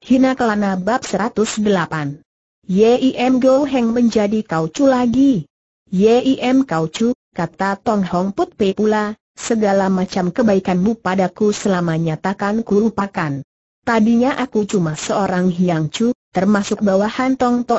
Hina Kelana Bab 108 Yim Go Heng menjadi kaucu lagi Yim kaucu, kata Tong Hong Put Pei pula, segala macam kebaikanmu padaku selamanya takkan lupakan. Tadinya aku cuma seorang Chu, termasuk bawahan Tong To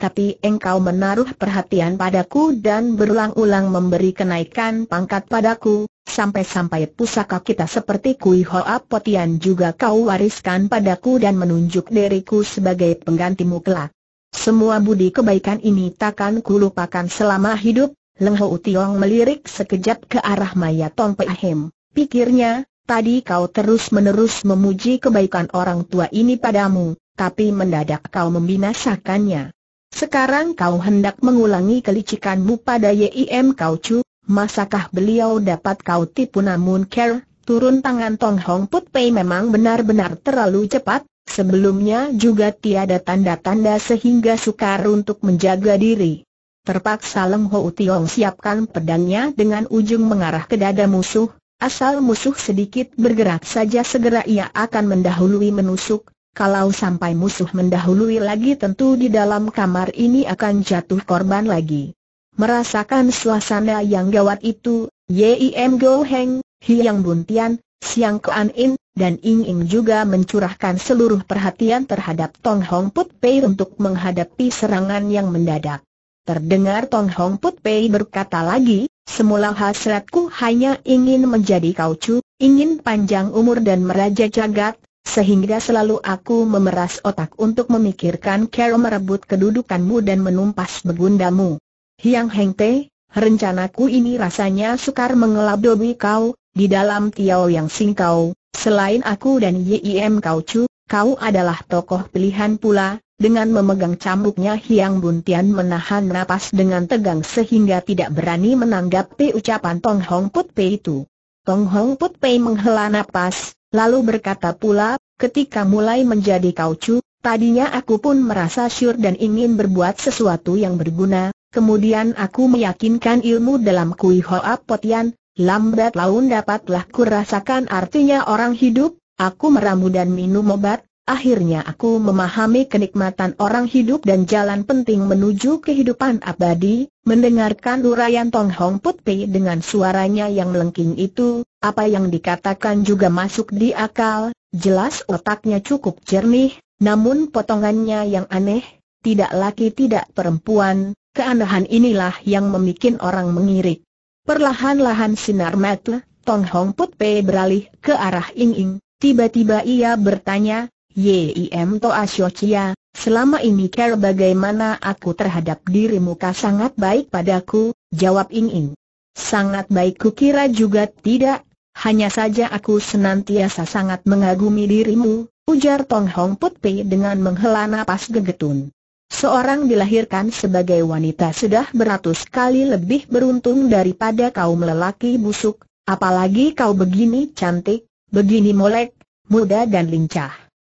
tapi engkau menaruh perhatian padaku dan berulang-ulang memberi kenaikan pangkat padaku, Sampai-sampai pusaka kita seperti Kui Hoa Potian juga kau wariskan padaku dan menunjuk diriku sebagai penggantimu kelak. Semua budi kebaikan ini takkan kulupakan selama hidup, Leng Ho Tiong melirik sekejap ke arah Maya Tong Hem, Pikirnya, tadi kau terus-menerus memuji kebaikan orang tua ini padamu, tapi mendadak kau membinasakannya. Sekarang kau hendak mengulangi kelicikanmu pada Yim Kau Chu, masakah beliau dapat kau tipu namun care, turun tangan Tong Hong Put Pei memang benar-benar terlalu cepat, sebelumnya juga tiada tanda-tanda sehingga sukar untuk menjaga diri. Terpaksa Leng Ho Tiong siapkan pedangnya dengan ujung mengarah ke dada musuh, asal musuh sedikit bergerak saja segera ia akan mendahului menusuk, kalau sampai musuh mendahului lagi tentu di dalam kamar ini akan jatuh korban lagi. Merasakan suasana yang gawat itu, Yim Go Heng, Hiang Buntian, Siang Kuan In, dan Ing Ing juga mencurahkan seluruh perhatian terhadap Tong Hong Put Pei untuk menghadapi serangan yang mendadak. Terdengar Tong Hong Put Pei berkata lagi, semula hasratku hanya ingin menjadi kaucu, ingin panjang umur dan meraja jagat, sehingga selalu aku memeras otak untuk memikirkan cara merebut kedudukanmu dan menumpas begundamu. Hiang Heng Te, rencanaku ini rasanya sukar mengelabui kau, di dalam Tiao Yang sing kau. selain aku dan Yim Kau Chu, kau adalah tokoh pilihan pula, dengan memegang cambuknya Hiang Buntian menahan napas dengan tegang sehingga tidak berani menanggapi ucapan Tong Hong Put Pei itu. Tong Hong Put Pei menghela napas, lalu berkata pula, ketika mulai menjadi Kau Chu, tadinya aku pun merasa syur dan ingin berbuat sesuatu yang berguna, Kemudian aku meyakinkan ilmu dalam Kui Hoa Potian, lambat laun dapatlah kurasakan artinya orang hidup, aku meramu dan minum obat, akhirnya aku memahami kenikmatan orang hidup dan jalan penting menuju kehidupan abadi, mendengarkan urayan Tong Hong Put dengan suaranya yang melengking itu, apa yang dikatakan juga masuk di akal, jelas otaknya cukup jernih, namun potongannya yang aneh, tidak laki tidak perempuan, Keanehan inilah yang memikin orang mengirik. Perlahan-lahan sinar mata, Tong Hong Put Pe beralih ke arah Ying Ying. Tiba-tiba ia bertanya, Yim Toa Chia. selama ini care bagaimana aku terhadap dirimu kah sangat baik padaku, jawab Ying Ying. Sangat baik kukira juga tidak, hanya saja aku senantiasa sangat mengagumi dirimu, ujar Tong Hong Put Pe dengan menghela napas gegetun. Seorang dilahirkan sebagai wanita sudah beratus kali lebih beruntung daripada kaum lelaki busuk, apalagi kau begini cantik, begini molek, muda dan lincah.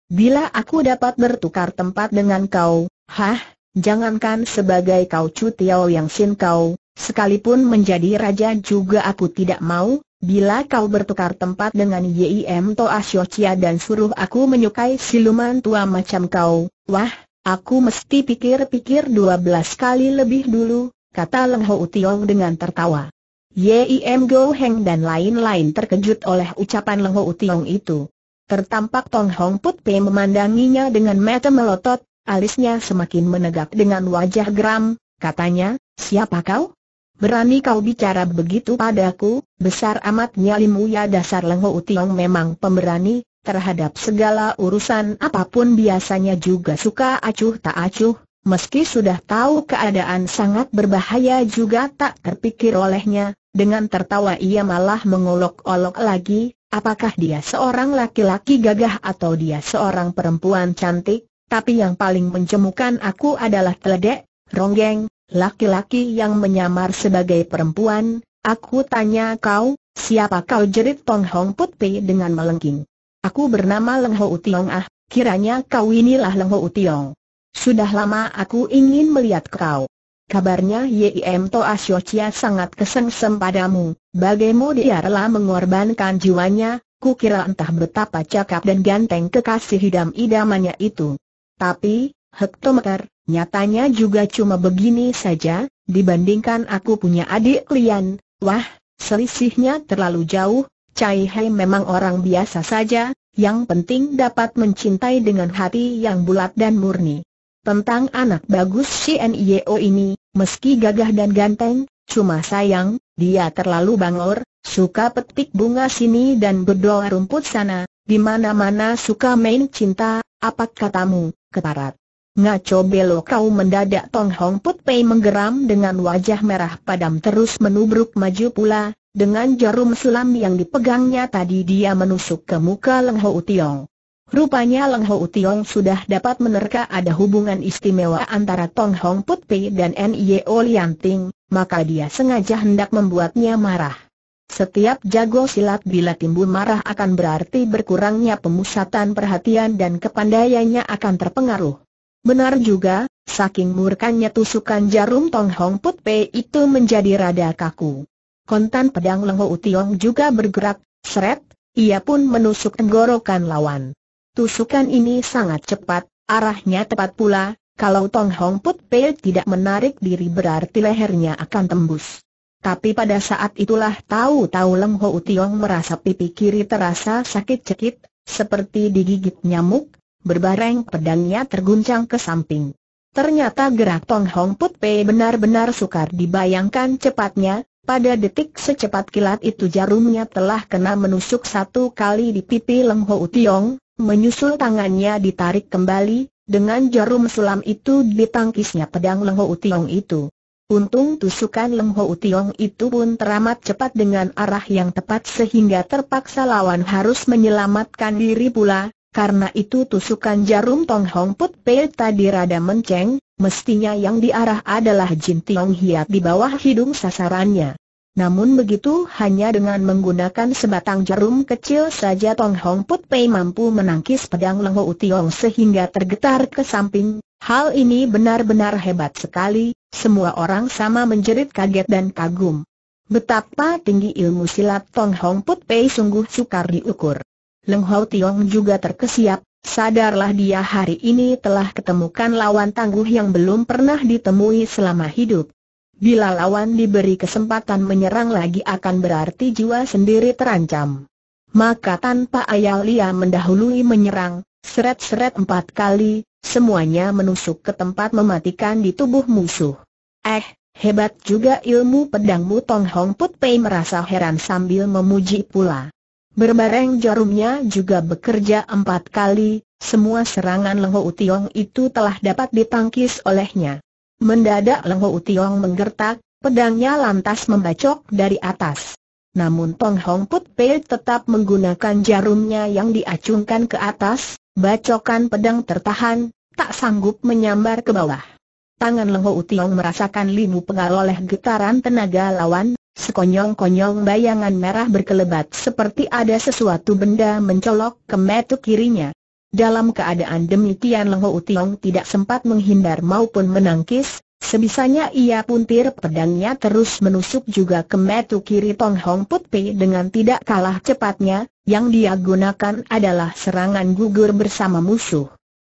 Bila aku dapat bertukar tempat dengan kau, hah, jangankan sebagai kau cutiao yang sin kau, sekalipun menjadi raja juga aku tidak mau, bila kau bertukar tempat dengan Yim Toa Siocia dan suruh aku menyukai siluman tua macam kau, wah, Aku mesti pikir-pikir dua belas kali lebih dulu, kata Leng Ho Utiong dengan tertawa. Yim Go Heng dan lain-lain terkejut oleh ucapan Leng Ho Utiong itu. Tertampak Tong Hong Put Pei memandanginya dengan mata melotot, alisnya semakin menegak dengan wajah geram, katanya, siapa kau? Berani kau bicara begitu padaku, besar amat nyalimu ya dasar Leng Ho memang pemberani, terhadap segala urusan apapun biasanya juga suka acuh tak acuh, meski sudah tahu keadaan sangat berbahaya juga tak terpikir olehnya, dengan tertawa ia malah mengolok-olok lagi, apakah dia seorang laki-laki gagah atau dia seorang perempuan cantik, tapi yang paling mencemukan aku adalah teledek, ronggeng, laki-laki yang menyamar sebagai perempuan, aku tanya kau, siapa kau jerit Tong Hong Putih dengan melengking. Aku bernama Leng Ho Utiong Ah, kiranya kau inilah Leng Ho Utiong. Sudah lama aku ingin melihat kau. Kabarnya Yim To Chia sangat kesengsem padamu, bagaimana dia rela mengorbankan jiwanya, Ku kira entah betapa cakap dan ganteng kekasih idam-idamannya itu. Tapi, hektometer, nyatanya juga cuma begini saja, dibandingkan aku punya adik klien, wah, selisihnya terlalu jauh, Cai Hei memang orang biasa saja, yang penting dapat mencintai dengan hati yang bulat dan murni. Tentang anak bagus si N.I.O. ini, meski gagah dan ganteng, cuma sayang, dia terlalu bangor, suka petik bunga sini dan berdoa rumput sana, di mana-mana suka main cinta, apa katamu, keparat. Ngaco belok kau mendadak Tong Hong Put Pei menggeram dengan wajah merah padam terus menubruk maju pula, dengan jarum sulam yang dipegangnya tadi dia menusuk ke muka Leng Ho Utiong. Rupanya Leng Ho Utiong sudah dapat menerka ada hubungan istimewa antara Tong Hong Put Pei dan N.I.O. O Lianting, maka dia sengaja hendak membuatnya marah. Setiap jago silat bila timbul marah akan berarti berkurangnya pemusatan perhatian dan kepandaiannya akan terpengaruh. Benar juga, saking murkanya tusukan jarum Tong Hong Put Pei itu menjadi rada kaku kontan pedang Lengho Utiong juga bergerak, seret, ia pun menusuk tenggorokan lawan. Tusukan ini sangat cepat, arahnya tepat pula, kalau Tong Hong Put Pei tidak menarik diri berarti lehernya akan tembus. Tapi pada saat itulah tahu-tahu Leng Hou Utiong merasa pipi kiri terasa sakit cekit, seperti digigit nyamuk, berbareng pedangnya terguncang ke samping. Ternyata gerak Tong Hong Put Pei benar-benar sukar dibayangkan cepatnya, pada detik secepat kilat itu jarumnya telah kena menusuk satu kali di pipi Leng Ho Utiong, menyusul tangannya ditarik kembali, dengan jarum sulam itu ditangkisnya pedang Leng Ho Utiong itu. Untung tusukan Leng Ho Utiong itu pun teramat cepat dengan arah yang tepat sehingga terpaksa lawan harus menyelamatkan diri pula, karena itu tusukan jarum Tong Hong Put Pei tadi rada menceng, mestinya yang diarah adalah Jin Tiong Hiat di bawah hidung sasarannya. Namun begitu hanya dengan menggunakan sebatang jarum kecil saja Tong Hong Put Pei mampu menangkis pedang Lengho Utiong sehingga tergetar ke samping. Hal ini benar-benar hebat sekali, semua orang sama menjerit kaget dan kagum. Betapa tinggi ilmu silat Tong Hong Put Pei sungguh sukar diukur. Leng Ho Tiong juga terkesiap, Sadarlah dia hari ini telah ketemukan lawan tangguh yang belum pernah ditemui selama hidup. Bila lawan diberi kesempatan menyerang lagi akan berarti jiwa sendiri terancam. Maka tanpa ayal ia mendahului menyerang, seret-seret empat kali, semuanya menusuk ke tempat mematikan di tubuh musuh. Eh, hebat juga ilmu pedangmu Tong Hong Put Pei merasa heran sambil memuji pula. Berbareng jarumnya juga bekerja empat kali, semua serangan Leng Ho Tiong itu telah dapat ditangkis olehnya. Mendadak Leng Ho Tiong menggertak, pedangnya lantas membacok dari atas. Namun Tong Hong Put Pei tetap menggunakan jarumnya yang diacungkan ke atas, bacokan pedang tertahan, tak sanggup menyambar ke bawah. Tangan Leng Ho Tiong merasakan limu pengal oleh getaran tenaga lawan, Sekonyong-konyong bayangan merah berkelebat seperti ada sesuatu benda mencolok ke metu kirinya. Dalam keadaan demikian Lengho Utiong tidak sempat menghindar maupun menangkis, sebisanya ia puntir pedangnya terus menusuk juga ke metu kiri Tong Hong Put dengan tidak kalah cepatnya, yang dia gunakan adalah serangan gugur bersama musuh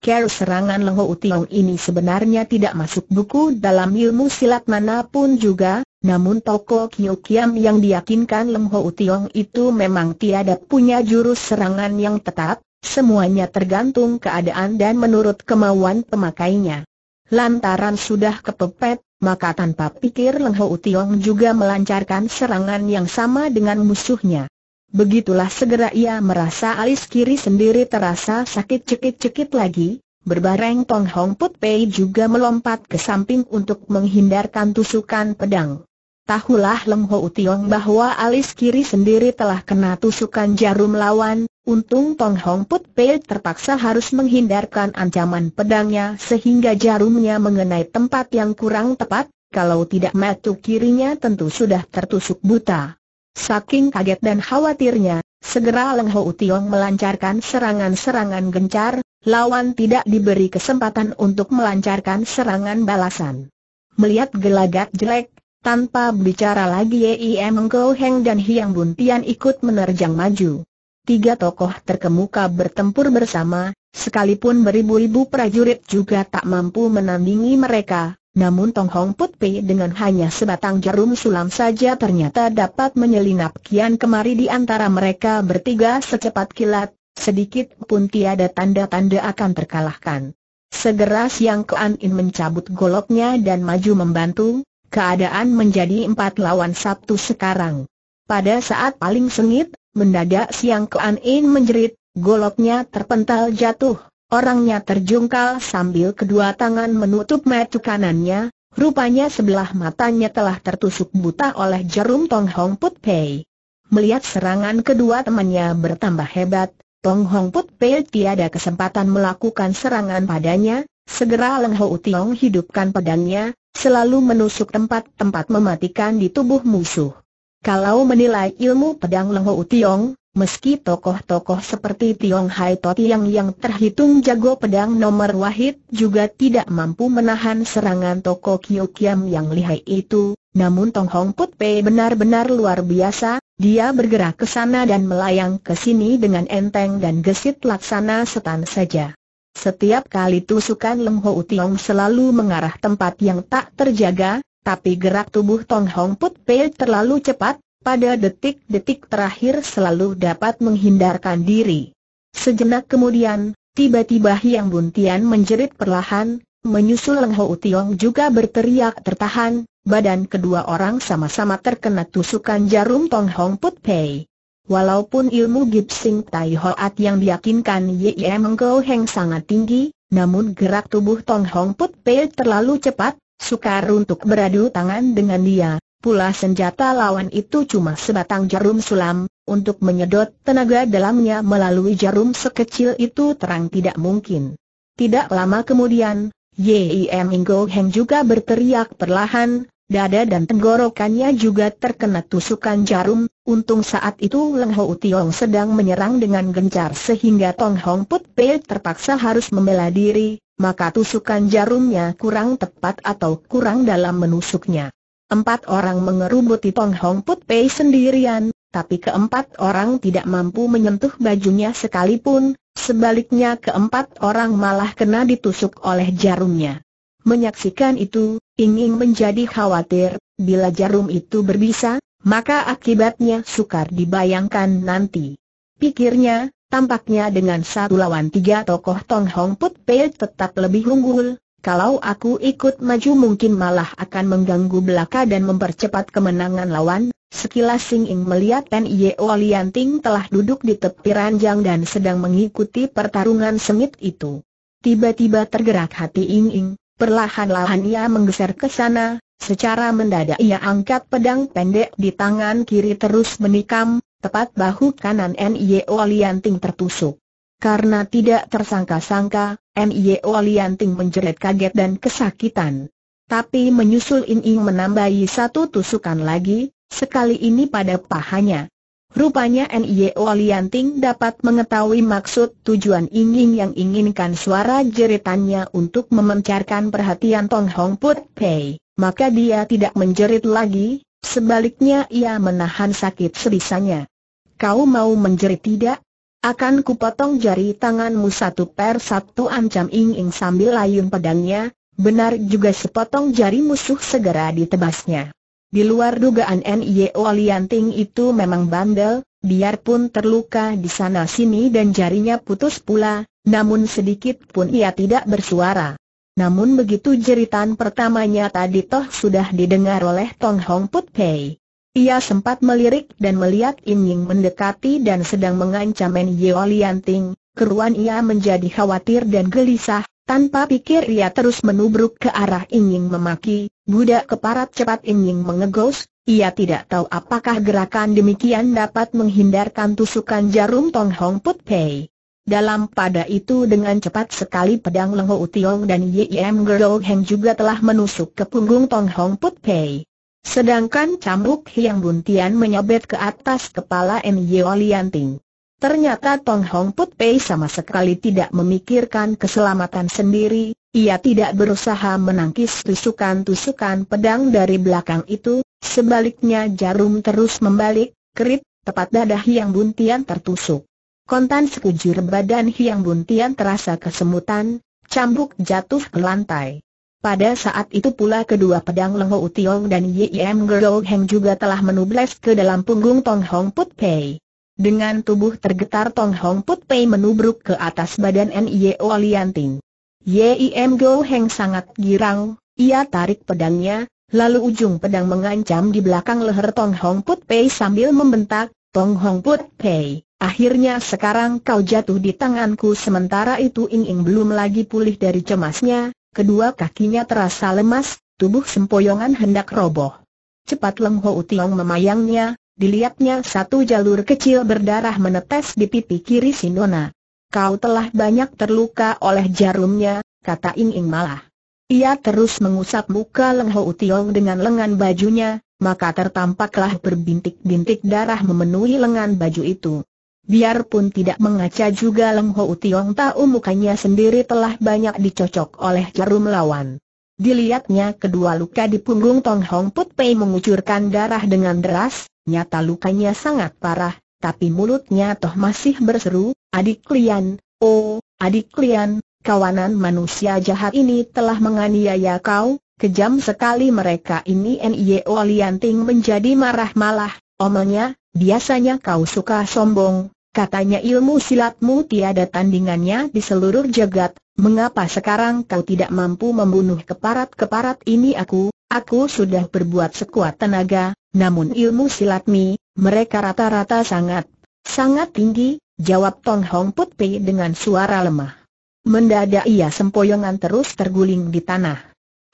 pikir serangan Leho utiung ini sebenarnya tidak masuk buku dalam ilmu silat manapun juga, namun Toko Kyo Kiam yang diyakinkan Leho utiung itu memang tiada punya jurus serangan yang tetap, semuanya tergantung keadaan dan menurut kemauan pemakainya. Lantaran sudah kepepet, maka tanpa pikir Leho utiung juga melancarkan serangan yang sama dengan musuhnya. Begitulah segera ia merasa alis kiri sendiri terasa sakit cekit-cekit lagi, berbareng Tong Hong Put Pei juga melompat ke samping untuk menghindarkan tusukan pedang. Tahulah Leng Ho Tiong bahwa alis kiri sendiri telah kena tusukan jarum lawan, untung Tong Hong Put Pei terpaksa harus menghindarkan ancaman pedangnya sehingga jarumnya mengenai tempat yang kurang tepat, kalau tidak matu kirinya tentu sudah tertusuk buta. Saking kaget dan khawatirnya, segera Leng Ho Tiong melancarkan serangan-serangan gencar, lawan tidak diberi kesempatan untuk melancarkan serangan balasan. Melihat gelagat jelek, tanpa bicara lagi Yei Mengko Heng dan Hiang Buntian ikut menerjang maju. Tiga tokoh terkemuka bertempur bersama, sekalipun beribu-ribu prajurit juga tak mampu menandingi mereka, namun Tong Hong Put Pei dengan hanya sebatang jarum sulam saja ternyata dapat menyelinap kian kemari di antara mereka bertiga secepat kilat, sedikit pun tiada tanda-tanda akan terkalahkan. Segera Siang Kean In mencabut goloknya dan maju membantu, keadaan menjadi empat lawan satu sekarang. Pada saat paling sengit, mendadak Siang Kean In menjerit, goloknya terpental jatuh, Orangnya terjungkal sambil kedua tangan menutup mata kanannya, rupanya sebelah matanya telah tertusuk buta oleh jarum Tong Hong Put Pei. Melihat serangan kedua temannya bertambah hebat, Tong Hong Put Pei tiada kesempatan melakukan serangan padanya, segera Leng Ho Tiong hidupkan pedangnya, selalu menusuk tempat-tempat mematikan di tubuh musuh. Kalau menilai ilmu pedang Leng Ho Tiong, Meski tokoh-tokoh seperti Tiong Hai Totiang yang terhitung jago pedang nomor wahid juga tidak mampu menahan serangan toko Kiu Kiam yang lihai itu, namun Tong Hong Put Pei benar-benar luar biasa, dia bergerak ke sana dan melayang ke sini dengan enteng dan gesit laksana setan saja. Setiap kali tusukan Leng Ho Tiong selalu mengarah tempat yang tak terjaga, tapi gerak tubuh Tong Hong Put Pei terlalu cepat, pada detik-detik terakhir selalu dapat menghindarkan diri. Sejenak kemudian, tiba-tiba Hiang Buntian menjerit perlahan, menyusul Leng Ho Tiong juga berteriak tertahan, badan kedua orang sama-sama terkena tusukan jarum Tong Hong Put Pei. Walaupun ilmu Gipsing Tai Hoat yang diyakinkan Ye Mengko Heng sangat tinggi, namun gerak tubuh Tong Hong Put Pei terlalu cepat, sukar untuk beradu tangan dengan dia. Pula senjata lawan itu cuma sebatang jarum sulam, untuk menyedot tenaga dalamnya melalui jarum sekecil itu terang tidak mungkin. Tidak lama kemudian, Yim Ingo Heng juga berteriak perlahan, dada dan tenggorokannya juga terkena tusukan jarum, untung saat itu Leng Ho Tiong sedang menyerang dengan gencar sehingga Tong Hong Put Pei terpaksa harus membela diri, maka tusukan jarumnya kurang tepat atau kurang dalam menusuknya. Empat orang mengerubuti Tong Hong Put Pei sendirian, tapi keempat orang tidak mampu menyentuh bajunya sekalipun, sebaliknya keempat orang malah kena ditusuk oleh jarumnya. Menyaksikan itu, Ingin menjadi khawatir, bila jarum itu berbisa, maka akibatnya sukar dibayangkan nanti. Pikirnya, tampaknya dengan satu lawan tiga tokoh Tong Hong Put Pei tetap lebih unggul, kalau aku ikut maju mungkin malah akan mengganggu belaka dan mempercepat kemenangan lawan. Sekilas Sing Ing melihat Pen Yeo Lian Ting telah duduk di tepi ranjang dan sedang mengikuti pertarungan sengit itu. Tiba-tiba tergerak hati Ing Ing, perlahan-lahan ia menggeser ke sana, secara mendadak ia angkat pedang pendek di tangan kiri terus menikam, tepat bahu kanan N.I.O. Lian Ting tertusuk. Karena tidak tersangka-sangka, Mio e Lianting menjerit kaget dan kesakitan. Tapi menyusul In Ing menambahi satu tusukan lagi, sekali ini pada pahanya. Rupanya Nio e Lianting dapat mengetahui maksud tujuan Inging yang inginkan suara jeritannya untuk memencarkan perhatian Tong Hong Put Pei, maka dia tidak menjerit lagi, sebaliknya ia menahan sakit sebisanya. Kau mau menjerit tidak? Akan kupotong jari tanganmu satu per satu ancam Ing Ing sambil layun pedangnya, benar juga sepotong jari musuh segera ditebasnya. Di luar dugaan N.I.O. Lianting itu memang bandel, biarpun terluka di sana-sini dan jarinya putus pula, namun sedikit pun ia tidak bersuara. Namun begitu jeritan pertamanya tadi toh sudah didengar oleh Tong Hong Put Pei. Ia sempat melirik dan melihat Ying mendekati dan sedang mengancam Men Yeo Lianting, keruan ia menjadi khawatir dan gelisah, tanpa pikir ia terus menubruk ke arah Ying memaki, budak keparat cepat Ying mengegos, ia tidak tahu apakah gerakan demikian dapat menghindarkan tusukan jarum Tong Hong Put Pei. Dalam pada itu dengan cepat sekali pedang Leng Ho Tiong dan Yim Gerlo Heng juga telah menusuk ke punggung Tong Hong Put Pei. Sedangkan cambuk Hiang Buntian menyobet ke atas kepala M. Yeo Lianting. Ternyata Tong Hong Put Pei sama sekali tidak memikirkan keselamatan sendiri, ia tidak berusaha menangkis tusukan-tusukan pedang dari belakang itu, sebaliknya jarum terus membalik, kerip, tepat dadah Hiang Buntian tertusuk. Kontan sekujur badan Hiang Buntian terasa kesemutan, cambuk jatuh ke lantai. Pada saat itu pula kedua pedang Leng Ho dan Yim Gerou Heng juga telah menubles ke dalam punggung Tong Hong Put Pei. Dengan tubuh tergetar Tong Hong Put Pei menubruk ke atas badan N.I.O. Lianting. Yim Go Heng sangat girang, ia tarik pedangnya, lalu ujung pedang mengancam di belakang leher Tong Hong Put Pei sambil membentak, Tong Hong Put Pei, akhirnya sekarang kau jatuh di tanganku sementara itu Ing Ing belum lagi pulih dari cemasnya, Kedua kakinya terasa lemas, tubuh sempoyongan hendak roboh. Cepat Leng Ho Utiong memayangnya, dilihatnya satu jalur kecil berdarah menetes di pipi kiri Sinona. Kau telah banyak terluka oleh jarumnya, kata Ing Ing malah. Ia terus mengusap muka Leng Ho Utiong dengan lengan bajunya, maka tertampaklah berbintik-bintik darah memenuhi lengan baju itu. Biarpun tidak mengaca juga Leng Ho Tiong tahu mukanya sendiri telah banyak dicocok oleh jarum lawan. Dilihatnya kedua luka di punggung Tong Hong Put Pei mengucurkan darah dengan deras, nyata lukanya sangat parah, tapi mulutnya toh masih berseru, adik Lian, oh, adik Lian, kawanan manusia jahat ini telah menganiaya kau, kejam sekali mereka ini N.I.O. Lian Ting menjadi marah malah, omelnya, biasanya kau suka sombong, Katanya ilmu silatmu tiada tandingannya di seluruh jagat, mengapa sekarang kau tidak mampu membunuh keparat-keparat ini aku? Aku sudah berbuat sekuat tenaga, namun ilmu silatmi, mereka rata-rata sangat, sangat tinggi, jawab Tong Hong Put Pei dengan suara lemah. Mendadak ia sempoyongan terus terguling di tanah.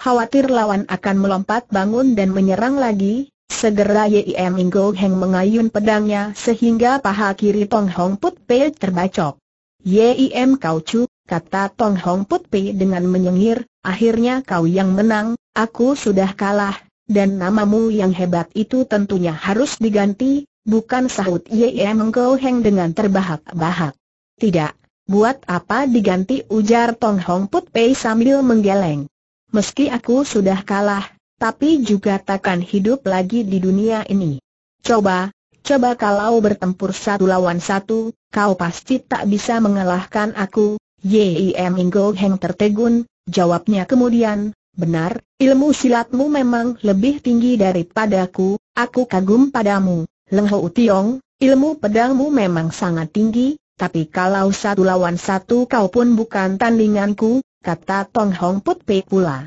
Khawatir lawan akan melompat bangun dan menyerang lagi, Segera Yim Inggo Heng mengayun pedangnya sehingga paha kiri Tong Hong Put Pei terbacok. Yim Kau Chu, kata Tong Hong Put Pei dengan menyengir, akhirnya kau yang menang, aku sudah kalah, dan namamu yang hebat itu tentunya harus diganti, bukan sahut Yim Inggo Heng dengan terbahak-bahak. Tidak, buat apa diganti ujar Tong Hong Put Pei sambil menggeleng. Meski aku sudah kalah, tapi juga takkan hidup lagi di dunia ini. Coba, coba kalau bertempur satu lawan satu, kau pasti tak bisa mengalahkan aku, Yim Inggo Heng tertegun, jawabnya kemudian, benar, ilmu silatmu memang lebih tinggi daripadaku, aku kagum padamu, Leng Ho Tiong, ilmu pedangmu memang sangat tinggi, tapi kalau satu lawan satu kau pun bukan tandinganku, kata Tong Hong Put Pei pula.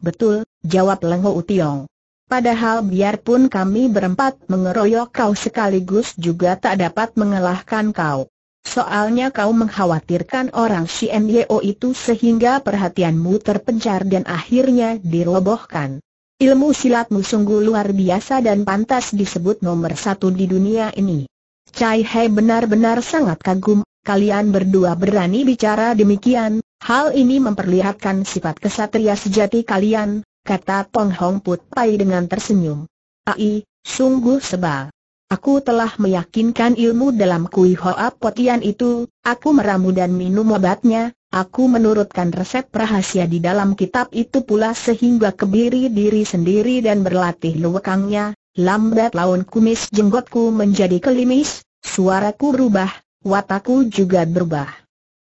Betul, jawab Lengho Utiong. Padahal biarpun kami berempat mengeroyok kau sekaligus juga tak dapat mengalahkan kau. Soalnya kau mengkhawatirkan orang Xianyeo itu sehingga perhatianmu terpencar dan akhirnya dirobohkan. Ilmu silatmu sungguh luar biasa dan pantas disebut nomor satu di dunia ini. Cai Hei benar-benar sangat kagum, kalian berdua berani bicara demikian, hal ini memperlihatkan sifat kesatria sejati kalian, kata Pong Hong Put Pai dengan tersenyum. Ai, sungguh sebal. Aku telah meyakinkan ilmu dalam kui hoa potian itu, aku meramu dan minum obatnya, aku menurutkan resep rahasia di dalam kitab itu pula sehingga kebiri diri sendiri dan berlatih lewekangnya, lambat laun kumis jenggotku menjadi kelimis, suaraku berubah, wataku juga berubah.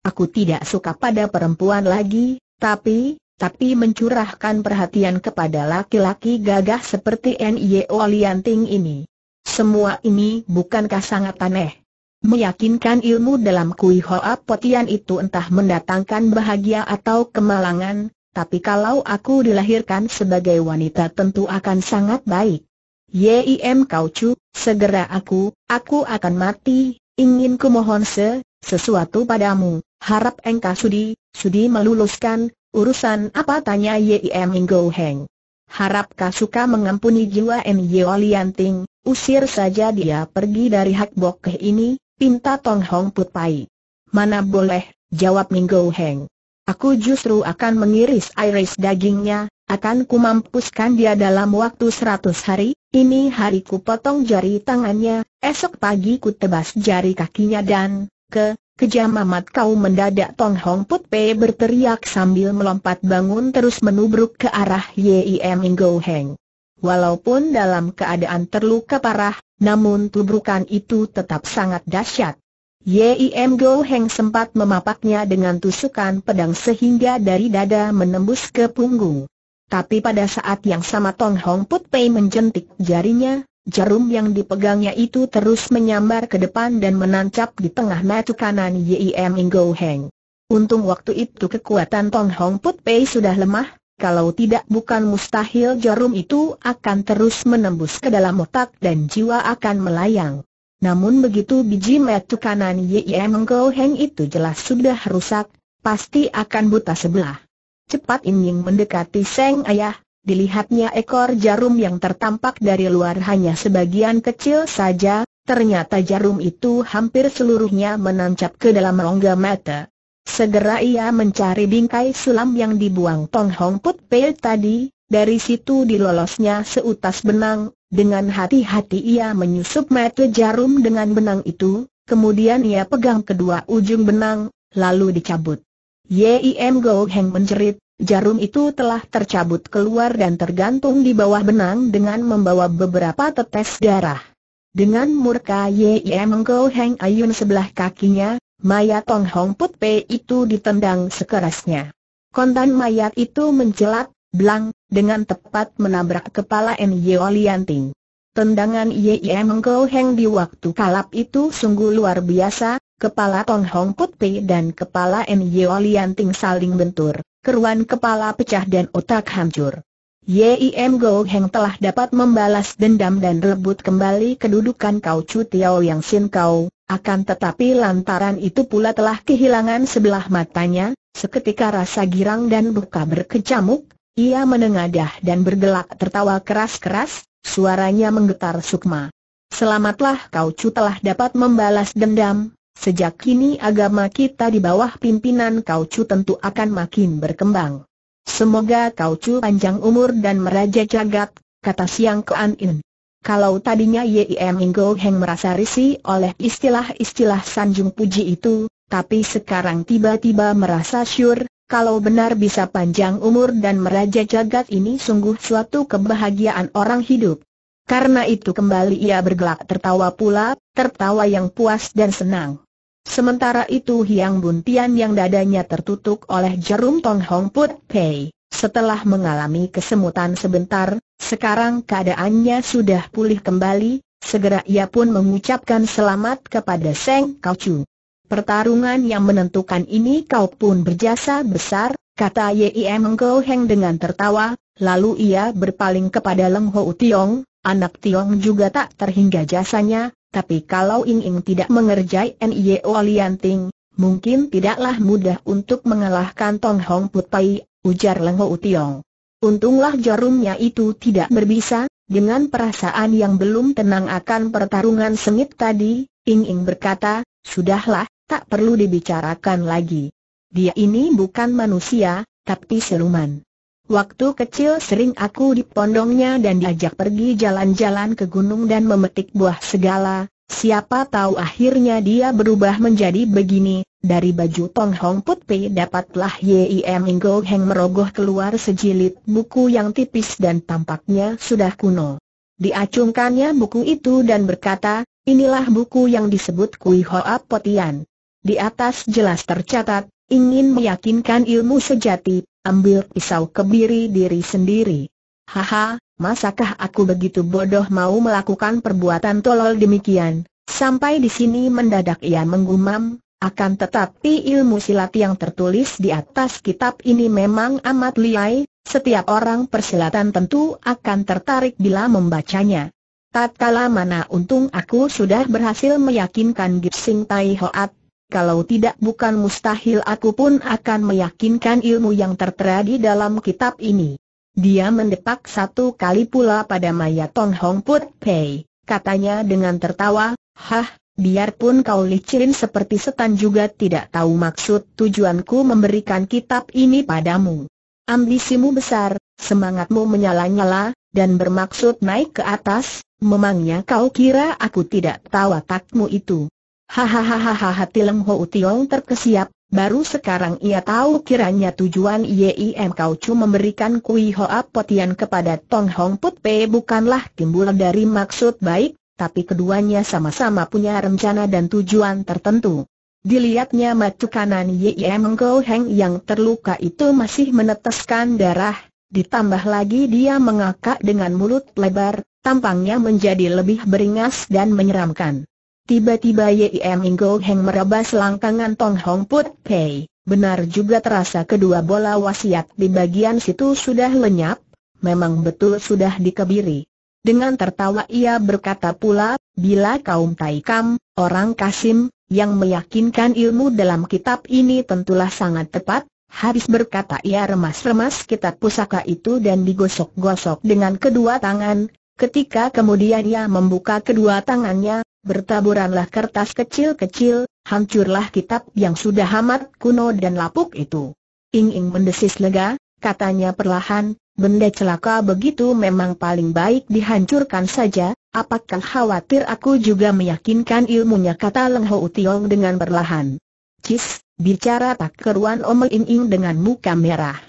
Aku tidak suka pada perempuan lagi, tapi, tapi mencurahkan perhatian kepada laki-laki gagah seperti N.Y.O. Lianting ini. Semua ini bukankah sangat aneh? Meyakinkan ilmu dalam kui hoa potian itu entah mendatangkan bahagia atau kemalangan, tapi kalau aku dilahirkan sebagai wanita tentu akan sangat baik. Yim Kauchu, segera aku, aku akan mati, ingin kumohon se, sesuatu padamu, harap engkau sudi, sudi meluluskan, Urusan apa tanya Yim Inggo Heng? Harapkah suka mengampuni jiwa M. Olianting? Lianting, usir saja dia pergi dari hak bokeh ini, pinta Tong Hong Put Pai. Mana boleh, jawab Minggo Heng. Aku justru akan mengiris iris dagingnya, akan kumampuskan dia dalam waktu seratus hari, ini hari ku potong jari tangannya, esok pagi ku tebas jari kakinya dan, ke, Kejam amat kau mendadak Tong Hong Put Pei berteriak sambil melompat bangun terus menubruk ke arah Yim Ingo Heng. Walaupun dalam keadaan terluka parah, namun tubrukan itu tetap sangat dahsyat. Yim Go Heng sempat memapaknya dengan tusukan pedang sehingga dari dada menembus ke punggung. Tapi pada saat yang sama Tong Hong Put Pei menjentik jarinya, Jarum yang dipegangnya itu terus menyambar ke depan dan menancap di tengah mata kanan Yim Ingo Heng. Untung waktu itu kekuatan Tong Hong Put Pei sudah lemah, kalau tidak bukan mustahil jarum itu akan terus menembus ke dalam otak dan jiwa akan melayang. Namun begitu biji metu kanan Yim Ingo Heng itu jelas sudah rusak, pasti akan buta sebelah. Cepat ingin mendekati Seng Ayah, dilihatnya ekor jarum yang tertampak dari luar hanya sebagian kecil saja, ternyata jarum itu hampir seluruhnya menancap ke dalam rongga mata. Segera ia mencari bingkai sulam yang dibuang Tong Hong Put Pei tadi, dari situ dilolosnya seutas benang, dengan hati-hati ia menyusup mata jarum dengan benang itu, kemudian ia pegang kedua ujung benang, lalu dicabut. Yim Go Heng menjerit, Jarum itu telah tercabut keluar dan tergantung di bawah benang dengan membawa beberapa tetes darah. Dengan murka Yim Mengko Heng Ayun sebelah kakinya, mayat Tong Hong Put Pei itu ditendang sekerasnya. Kontan mayat itu mencelat, belang, dengan tepat menabrak kepala N Yeo Lianting. Tendangan Yim Mengko Heng di waktu kalap itu sungguh luar biasa, kepala Tong Hong Put Pei dan kepala N Yeo Lianting saling bentur keruan kepala pecah dan otak hancur. Yim Go Heng telah dapat membalas dendam dan rebut kembali kedudukan Kau Chu Tiao Yang Sin Kau, akan tetapi lantaran itu pula telah kehilangan sebelah matanya, seketika rasa girang dan buka berkecamuk, ia menengadah dan bergelak tertawa keras-keras, suaranya menggetar sukma. Selamatlah Kau Chu telah dapat membalas dendam, Sejak kini agama kita di bawah pimpinan Kau tentu akan makin berkembang. Semoga Kau panjang umur dan meraja jagat, kata Siang Kuan In. Kalau tadinya Yim Ingo Heng merasa risih oleh istilah-istilah sanjung puji itu, tapi sekarang tiba-tiba merasa syur, kalau benar bisa panjang umur dan meraja jagat ini sungguh suatu kebahagiaan orang hidup. Karena itu kembali ia bergelak tertawa pula, tertawa yang puas dan senang. Sementara itu Hiang Buntian yang dadanya tertutup oleh jarum Tong Hong Put Pei, setelah mengalami kesemutan sebentar, sekarang keadaannya sudah pulih kembali, segera ia pun mengucapkan selamat kepada Seng Kau Chu. Pertarungan yang menentukan ini kau pun berjasa besar, kata Yim Go Heng dengan tertawa, lalu ia berpaling kepada Leng Ho Tiong, anak Tiong juga tak terhingga jasanya, tapi kalau Ing Ing tidak mengerjai Nio Lianting, mungkin tidaklah mudah untuk mengalahkan Tong Hong Putai, ujar ujar Lengho Utiong. Untunglah jarumnya itu tidak berbisa, dengan perasaan yang belum tenang akan pertarungan sengit tadi, Ing Ing berkata, sudahlah, tak perlu dibicarakan lagi. Dia ini bukan manusia, tapi siluman. Waktu kecil sering aku di pondongnya dan diajak pergi jalan-jalan ke gunung dan memetik buah segala, siapa tahu akhirnya dia berubah menjadi begini, dari baju Tong Hong Put dapatlah Yim Ingo Heng merogoh keluar sejilid buku yang tipis dan tampaknya sudah kuno. Diacungkannya buku itu dan berkata, inilah buku yang disebut Kui Hoa Potian. Di atas jelas tercatat, ingin meyakinkan ilmu sejati ambil pisau kebiri diri sendiri. Haha, masakah aku begitu bodoh mau melakukan perbuatan tolol demikian? Sampai di sini mendadak ia menggumam, akan tetapi ilmu silat yang tertulis di atas kitab ini memang amat liai, setiap orang persilatan tentu akan tertarik bila membacanya. Tatkala mana untung aku sudah berhasil meyakinkan Gipsing Tai Hoat kalau tidak bukan mustahil aku pun akan meyakinkan ilmu yang tertera di dalam kitab ini. Dia mendepak satu kali pula pada Maya Tong Hong Put Pei, katanya dengan tertawa, Hah, biarpun kau licin seperti setan juga tidak tahu maksud tujuanku memberikan kitab ini padamu. Ambisimu besar, semangatmu menyala-nyala, dan bermaksud naik ke atas, memangnya kau kira aku tidak tahu takmu itu. Hahaha hati Leng Ho Utiong terkesiap, baru sekarang ia tahu kiranya tujuan Yim Kau Chu memberikan Kui Ho Potian kepada Tong Hong Put Pe bukanlah timbul dari maksud baik, tapi keduanya sama-sama punya rencana dan tujuan tertentu. Dilihatnya mata kanan Yim Kau Heng yang terluka itu masih meneteskan darah, ditambah lagi dia mengakak dengan mulut lebar, tampangnya menjadi lebih beringas dan menyeramkan. Tiba-tiba Yim Inggo Heng meraba selangkangan Tong Hong Put Pei. Benar juga terasa kedua bola wasiat di bagian situ sudah lenyap, memang betul sudah dikebiri. Dengan tertawa ia berkata pula, bila kaum Taikam, orang Kasim, yang meyakinkan ilmu dalam kitab ini tentulah sangat tepat, habis berkata ia remas-remas kitab pusaka itu dan digosok-gosok dengan kedua tangan, Ketika kemudian ia membuka kedua tangannya, bertaburanlah kertas kecil-kecil, hancurlah kitab yang sudah hamat, kuno dan lapuk itu. Ing-ing mendesis lega, katanya perlahan, benda celaka begitu memang paling baik dihancurkan saja, apakah khawatir aku juga meyakinkan ilmunya kata Leng Ho Tiong dengan perlahan. Cis, bicara tak keruan Omel Ing-ing dengan muka merah.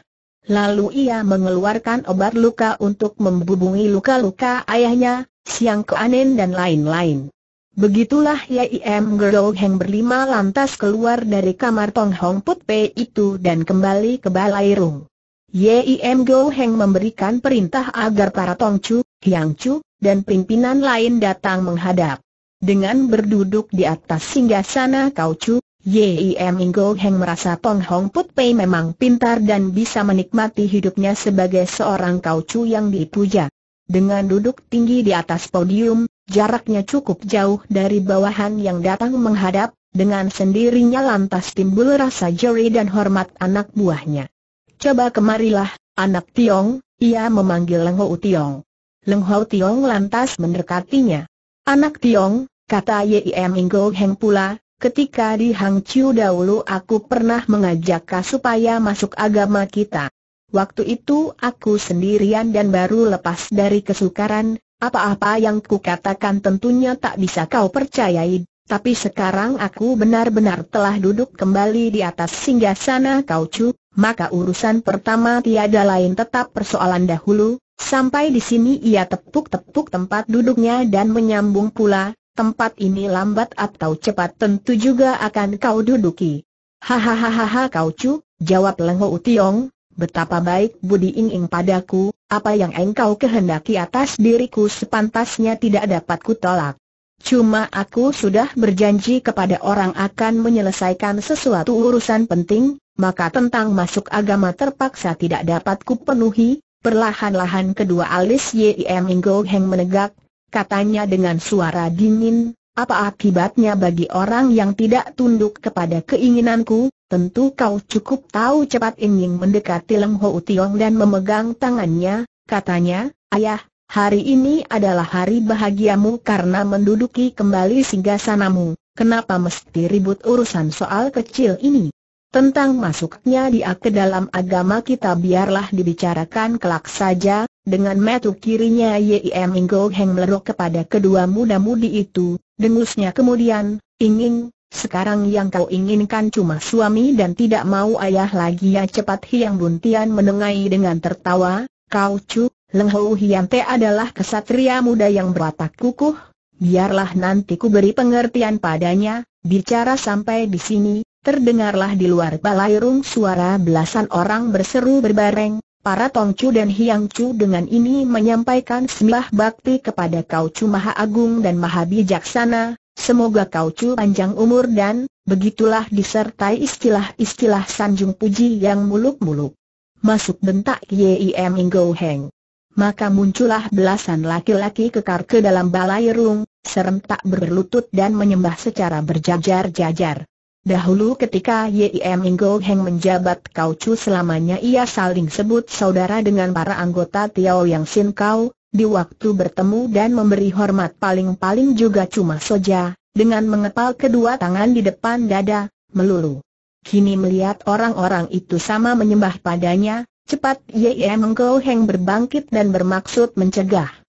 Lalu ia mengeluarkan obat luka untuk membubungi luka-luka ayahnya, Siang Keanen dan lain-lain. Begitulah Yaim Gerou Heng berlima lantas keluar dari kamar Tong Hong Put Pei itu dan kembali ke Balai Rung. Yim Gerou Heng memberikan perintah agar para Tong Chu, Hiang Chu, dan pimpinan lain datang menghadap. Dengan berduduk di atas singgah sana Kau Chu, Yim Inggo Heng merasa Peng Hong Put Pei memang pintar dan bisa menikmati hidupnya sebagai seorang kaucu yang dipuja. Dengan duduk tinggi di atas podium, jaraknya cukup jauh dari bawahan yang datang menghadap, dengan sendirinya lantas timbul rasa jeri dan hormat anak buahnya. Coba kemarilah, anak Tiong, ia memanggil Leng Ho Tiong. Leng Ho Tiong lantas mendekatinya. Anak Tiong, kata Yim Inggo Heng pula, Ketika di Hang Chiu dahulu aku pernah mengajak kau supaya masuk agama kita. Waktu itu aku sendirian dan baru lepas dari kesukaran, apa-apa yang ku katakan tentunya tak bisa kau percayai, tapi sekarang aku benar-benar telah duduk kembali di atas singgah sana kau cu, maka urusan pertama tiada lain tetap persoalan dahulu, sampai di sini ia tepuk-tepuk tempat duduknya dan menyambung pula, tempat ini lambat atau cepat tentu juga akan kau duduki. Hahaha kau cu, jawab Leng utiong. betapa baik budi ing-ing padaku, apa yang engkau kehendaki atas diriku sepantasnya tidak dapat tolak. Cuma aku sudah berjanji kepada orang akan menyelesaikan sesuatu urusan penting, maka tentang masuk agama terpaksa tidak dapat kupenuhi. Perlahan-lahan kedua alis Yim Ingo Heng menegak, katanya dengan suara dingin, apa akibatnya bagi orang yang tidak tunduk kepada keinginanku, tentu kau cukup tahu cepat ingin mendekati Leng Ho Tiong dan memegang tangannya, katanya, ayah, hari ini adalah hari bahagiamu karena menduduki kembali singgasanamu, kenapa mesti ribut urusan soal kecil ini? Tentang masuknya dia ke dalam agama kita biarlah dibicarakan kelak saja, dengan metu kirinya Yim Ingo Heng melerok kepada kedua muda-mudi itu, dengusnya kemudian, ingin, sekarang yang kau inginkan cuma suami dan tidak mau ayah lagi ya cepat Hiang Buntian menengai dengan tertawa, kau cu, Leng Hou Hiang Te adalah kesatria muda yang berwatak kukuh, biarlah nanti ku beri pengertian padanya, bicara sampai di sini, Terdengarlah di luar balairung suara belasan orang berseru berbareng, Para Tongcu dan Hiangcu dengan ini menyampaikan sembah bakti kepada kau Chu Maha Agung dan Maha Bijaksana, semoga kau Chu panjang umur dan, begitulah disertai istilah-istilah sanjung puji yang muluk-muluk. Masuk bentak Yim Ingo Heng. Maka muncullah belasan laki-laki kekar ke dalam balai rung, serentak berlutut dan menyembah secara berjajar-jajar. Dahulu ketika Yim Ingo Heng menjabat Kau Chu selamanya ia saling sebut saudara dengan para anggota Tiao Yang Sin Kau, di waktu bertemu dan memberi hormat paling-paling juga cuma soja, dengan mengepal kedua tangan di depan dada, melulu. Kini melihat orang-orang itu sama menyembah padanya, cepat Yim Ingo Heng berbangkit dan bermaksud mencegah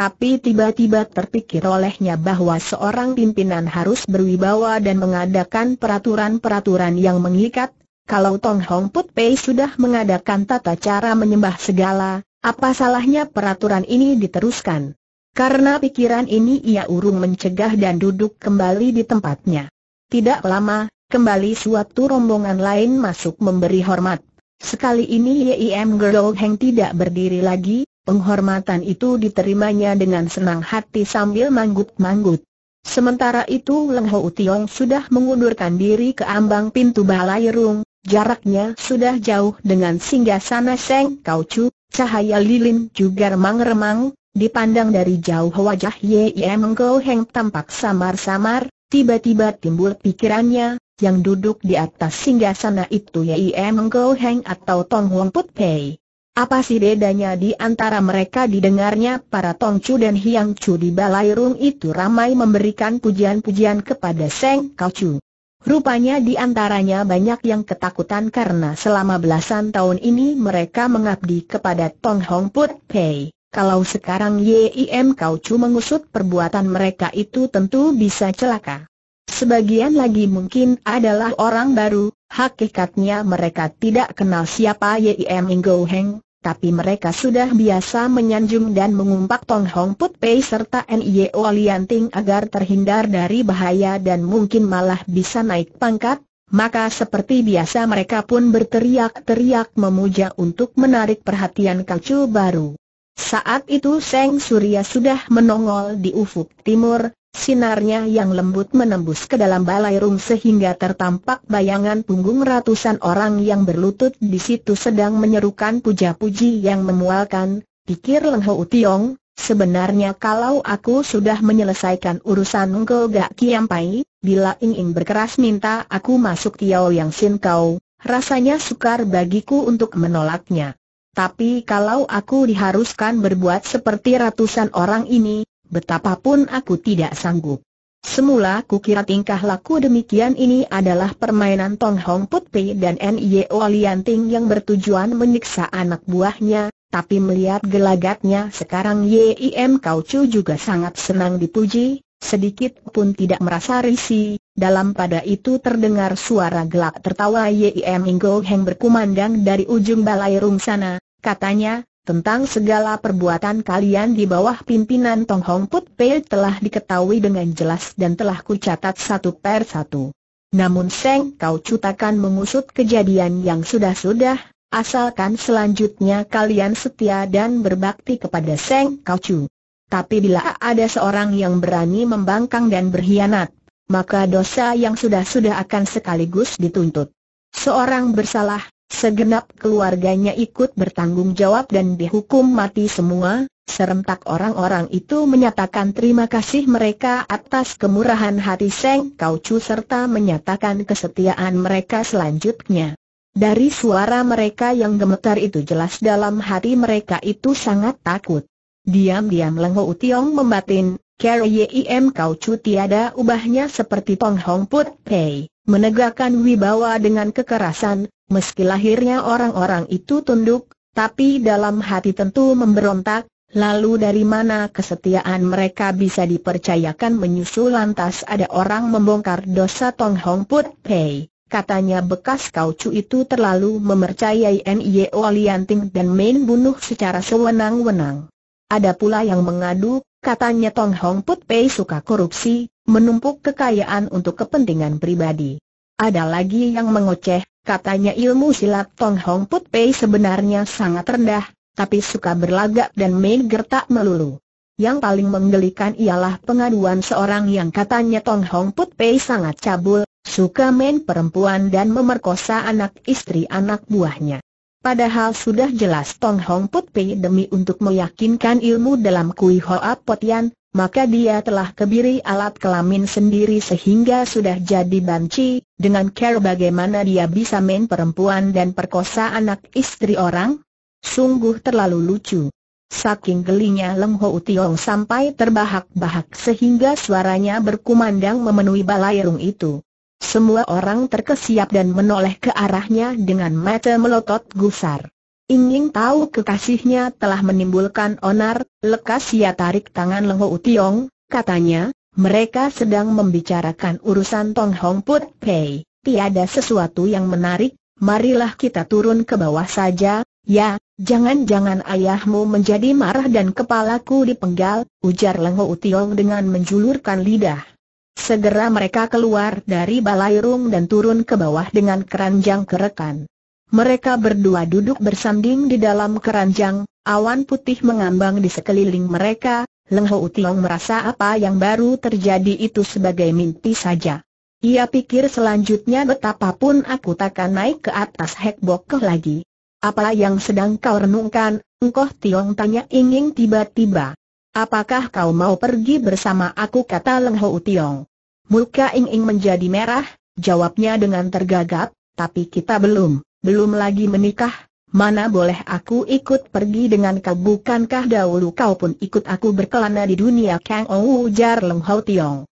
tapi tiba-tiba terpikir olehnya bahwa seorang pimpinan harus berwibawa dan mengadakan peraturan-peraturan yang mengikat. Kalau Tong Hong Put Pei sudah mengadakan tata cara menyembah segala, apa salahnya peraturan ini diteruskan? Karena pikiran ini ia urung mencegah dan duduk kembali di tempatnya. Tidak lama, kembali suatu rombongan lain masuk memberi hormat. Sekali ini Yim Gerdo Heng tidak berdiri lagi, Penghormatan itu diterimanya dengan senang hati sambil manggut-manggut. Sementara itu Leng Ho Tiong sudah mengundurkan diri ke ambang pintu balai rung, jaraknya sudah jauh dengan singgah sana Seng Kau Chu, cahaya lilin juga remang-remang, dipandang dari jauh wajah Ye Ye Mengkau Heng tampak samar-samar, tiba-tiba timbul pikirannya, yang duduk di atas singgah sana itu Ye Ye Mengkau Heng atau Tong Huang Put Pei. Apa sih bedanya di antara mereka didengarnya para Tong Chu dan Hiang Chu di Balairung itu ramai memberikan pujian-pujian kepada Seng Kau Chu. Rupanya di antaranya banyak yang ketakutan karena selama belasan tahun ini mereka mengabdi kepada Tong Hong Put Pei. Kalau sekarang Yim Kau Chu mengusut perbuatan mereka itu tentu bisa celaka sebagian lagi mungkin adalah orang baru, hakikatnya mereka tidak kenal siapa Yim Ingo Heng, tapi mereka sudah biasa menyanjung dan mengumpak Tong Hong Put Pei serta Nio Ting agar terhindar dari bahaya dan mungkin malah bisa naik pangkat, maka seperti biasa mereka pun berteriak-teriak memuja untuk menarik perhatian kacu baru. Saat itu Seng Surya sudah menongol di ufuk timur, Sinarnya yang lembut menembus ke dalam balai rum sehingga tertampak bayangan punggung ratusan orang yang berlutut di situ sedang menyerukan puja-puji yang memualkan, pikir Leng Ho Tiong, sebenarnya kalau aku sudah menyelesaikan urusan Ngo Gak Pai, bila Ing Ing berkeras minta aku masuk Tiao Yang Sin Kau, rasanya sukar bagiku untuk menolaknya. Tapi kalau aku diharuskan berbuat seperti ratusan orang ini, betapapun aku tidak sanggup. Semula kira tingkah laku demikian ini adalah permainan Tong Hong Put Pei dan N.Y.O. Lianting yang bertujuan menyiksa anak buahnya, tapi melihat gelagatnya sekarang Y.I.M. Kau Chu juga sangat senang dipuji, sedikit pun tidak merasa risih, dalam pada itu terdengar suara gelak tertawa Y.I.M. Inggo Heng berkumandang dari ujung balai rung sana, katanya, tentang segala perbuatan kalian di bawah pimpinan Tong Hong Put Pei telah diketahui dengan jelas dan telah kucatat satu per satu. Namun Seng Kau Cutakan mengusut kejadian yang sudah-sudah, asalkan selanjutnya kalian setia dan berbakti kepada Seng Kau Cu. Tapi bila ada seorang yang berani membangkang dan berkhianat, maka dosa yang sudah-sudah akan sekaligus dituntut. Seorang bersalah, Segenap keluarganya ikut bertanggung jawab dan dihukum mati semua, serentak orang-orang itu menyatakan terima kasih mereka atas kemurahan hati Seng Kau Chu serta menyatakan kesetiaan mereka selanjutnya. Dari suara mereka yang gemetar itu jelas dalam hati mereka itu sangat takut. Diam-diam Lengho Utiong membatin, Keriem Kau Chu tiada ubahnya seperti Tong Hong Put Pei menegakkan wibawa dengan kekerasan, meski lahirnya orang-orang itu tunduk, tapi dalam hati tentu memberontak, Lalu dari mana kesetiaan mereka bisa dipercayakan menyusul lantas ada orang membongkar dosa Tong Hong Put Pei. Katanya bekas kaucu itu terlalu memercayai N.Y.O. E Lianting dan main bunuh secara sewenang-wenang. Ada pula yang mengadu, katanya Tong Hong Put Pei suka korupsi, menumpuk kekayaan untuk kepentingan pribadi. Ada lagi yang mengoceh, katanya ilmu silat Tong Hong Put Pei sebenarnya sangat rendah, tapi suka berlagak dan main gertak melulu. Yang paling menggelikan ialah pengaduan seorang yang katanya Tong Hong Put Pei sangat cabul, suka main perempuan dan memerkosa anak istri anak buahnya. Padahal sudah jelas Tong Hong Put Pei demi untuk meyakinkan ilmu dalam Kui Hoa Potian, maka dia telah kebiri alat kelamin sendiri sehingga sudah jadi banci, dengan care bagaimana dia bisa main perempuan dan perkosa anak istri orang? Sungguh terlalu lucu. Saking gelinya Leng Ho Tiong sampai terbahak-bahak sehingga suaranya berkumandang memenuhi balairung itu. Semua orang terkesiap dan menoleh ke arahnya dengan mata melotot gusar. Ingin tahu kekasihnya telah menimbulkan onar, lekas ia tarik tangan Leho Utiong, katanya, mereka sedang membicarakan urusan Tong Hong Put Pei, tiada sesuatu yang menarik, marilah kita turun ke bawah saja, ya, jangan-jangan ayahmu menjadi marah dan kepalaku dipenggal, ujar Leng Ho dengan menjulurkan lidah. Segera mereka keluar dari balairung dan turun ke bawah dengan keranjang kerekan. Mereka berdua duduk bersanding di dalam keranjang, awan putih mengambang di sekeliling mereka, Leng Ho Utiong merasa apa yang baru terjadi itu sebagai mimpi saja. Ia pikir selanjutnya betapapun aku takkan naik ke atas Hek Bok lagi. Apa yang sedang kau renungkan, engkau Tiong tanya ingin tiba-tiba. Apakah kau mau pergi bersama aku kata Leng Ho Utiong. Muka Ing Ing menjadi merah, jawabnya dengan tergagap, tapi kita belum belum lagi menikah, mana boleh aku ikut pergi dengan kau bukankah dahulu kau pun ikut aku berkelana di dunia Kang Ou ujar Leng Hau Tiong.